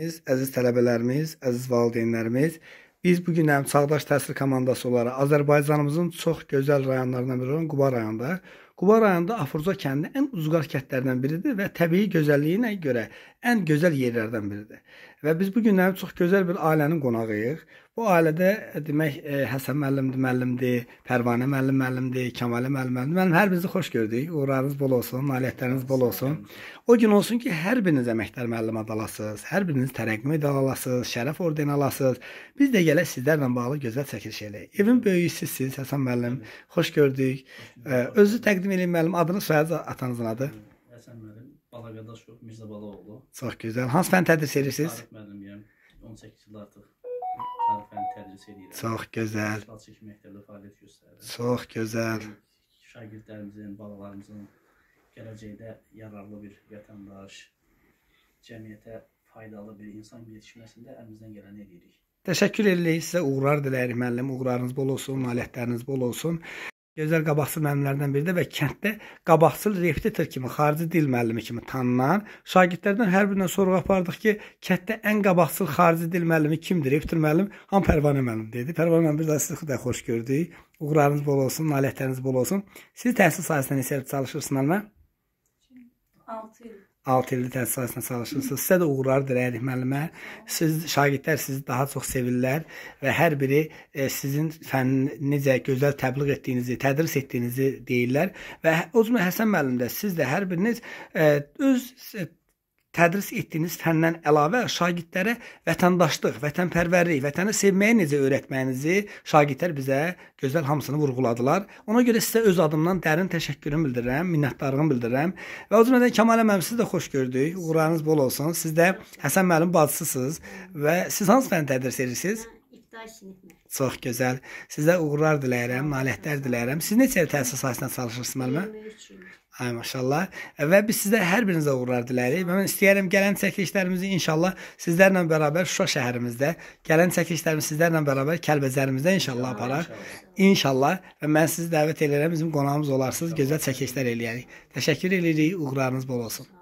Əziz tələbələrimiz, əziz valideynlərimiz, biz bu gün həm Çağdaş Təhsil komandası olaraq Azərbaycanımızın çox gözəl rayonlarından biri olan Quba rayonunda Quba rayonunda Afurza kəndi ən uzqar kəndlərdən biridir və təbii gözəlliyinə görə ən gözəl yerlərdən biridir. Və biz bu günləri çox gözəl bir ailənin qonağıyıq. Bu ailədə e, demək e, Həsən müəllimdir, müəllimdir, Pərvanə müəllim müəllimdir, Kəmalə müəllim müəllimdir. Müəllim hər birinizi xoş gördük. Uğurlarınız bol olsun, nailiyyətləriniz bol olsun. O gün olsun ki, hər biriniz əməkdar müəllim adı alasınız, hər biriniz tərəqqi medalı alasınız, şərəf ordeni alasınız. Biz də gələk sizlərlə bağlı gözəl çəkiliş eləyək. Evin böyüyü sizsiniz Həsən müəllim. Xoş gördük. E, özü təqdim Mirli müəllim adınız, soyadınız, atanızın adı? Həsən müəllim, Bala Qardaşov, Mirzə Balaoğlu. Çox gözəl. Hansı fən tədris edirsiniz? Tarix müəllimiyəm. 18 il artıq tarix fən tədris edirəm. Çox gözəl. Ustaçı kimi məktəbdə fəaliyyət göstərirəm. Çox gözəl. Şagirdlərimizin, balalarımızın gələcəkdə yararlı bir vətəndaş, cəmiyyətə faydalı bir insan yetişməsində əlimizdən gələni edirik. Təşəkkür edirik. Sizə uğurlar diləyirik müəllim. Uğurlarınız bol olsun, nailiyyətləriniz bol olsun gözəl qabaqsıl müəllimlərdən biri də və kənddə qabaqsıl repetitor kimi, xarici dil müəllimi kimi tanınan şagirdlərdən hər birindən sorğu apardıq ki, kənddə ən qabaqsıl xarici dil müəllimi kimdir? Repetitor müəllim ham Pərvanə müəllim dedi. Pərvanə müəllim biz də sizi də xoş gördük. Uğurlarınız bol olsun, nailiyyətləriniz bol olsun. Siz təhsil sahəsində neçə il çalışırsınız müəllimə? 6 il. 6 illik təhsil sahəsində çalışırsınız. Sizə də uğurlar diləyirik müəllimə. Siz şagirdlər sizi daha çox sevirlər və hər biri e, sizin fənnini necə gözəl təbliğ etdiyinizi, tədris etdiyinizi deyirlər və o cümlə Həsən müəllim də siz də hər biriniz e, öz e, tədris etdiyiniz fəndən əlavə şagirdlərə vətəndaşlıq, vətənpərvərlik, vətəni sevməyi necə öyrətməyinizi şagirdlər bizə gözəl hamısını vurğuladılar. Ona görə sizə öz adımdan dərin təşəkkürümü bildirirəm, minnətdarlığımı bildirirəm. Və o cümlədən Kəmal müəllim sizi də xoş gördük. Uğurlarınız bol olsun. Siz də Həsən müəllim bacısısınız və siz hansı fənd tədris edirsiniz? Çox gözəl. Sizə uğurlar diləyirəm, nailiyyətlər diləyirəm. Siz neçə təhsil sahəsində çalışırsınız müəllimə? 23. Ay maşallah. E, və biz sizə hər birinizə uğurlar diləyirik. Mən istəyirəm gələn çəkilişlərimizi inşallah sizlərlə bərabər Şuşa şəhərimizdə, gələn çəkilişlərimizi sizlərlə bərabər Kəlbəcərimizdə inşallah aparaq. İnşallah və mən sizi dəvət edirəm, bizim qonağımız olarsınız, gözəl çəkilişlər eləyərik. Təşəkkür edirik, uğurlarınız bol olsun.